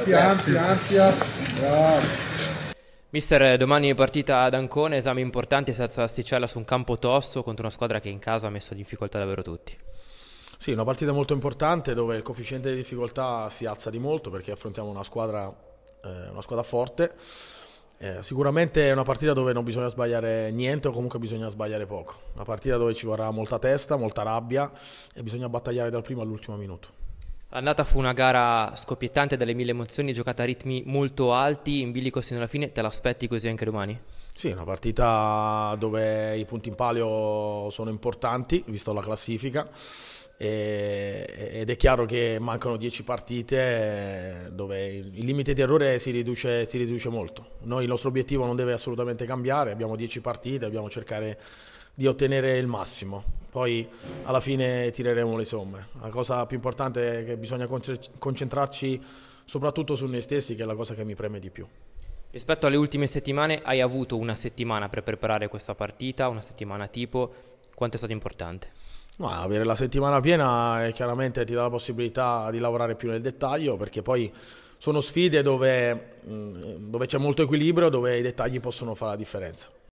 ampia, ampia, ampia. Bravo. Mister, domani partita ad Ancona, esami importanti senza asticella su un campo tosto contro una squadra che in casa ha messo in difficoltà davvero tutti. Sì, una partita molto importante dove il coefficiente di difficoltà si alza di molto perché affrontiamo una squadra, eh, una squadra forte. Eh, sicuramente è una partita dove non bisogna sbagliare niente o comunque bisogna sbagliare poco. Una partita dove ci vorrà molta testa, molta rabbia e bisogna battagliare dal primo all'ultimo minuto. L'annata fu una gara scoppiettante dalle mille emozioni, giocata a ritmi molto alti, in bilico sino alla fine, te l'aspetti così anche domani? Sì, una partita dove i punti in palio sono importanti, visto la classifica e, ed è chiaro che mancano 10 partite eh, dove il limite di errore si riduce, si riduce molto. Noi il nostro obiettivo non deve assolutamente cambiare, abbiamo 10 partite, dobbiamo cercare di ottenere il massimo. Poi alla fine tireremo le somme. La cosa più importante è che bisogna concentrarci soprattutto su noi stessi, che è la cosa che mi preme di più. Rispetto alle ultime settimane, hai avuto una settimana per preparare questa partita, una settimana tipo, quanto è stato importante? No, avere la settimana piena eh, chiaramente ti dà la possibilità di lavorare più nel dettaglio perché poi sono sfide dove, mm, dove c'è molto equilibrio, dove i dettagli possono fare la differenza.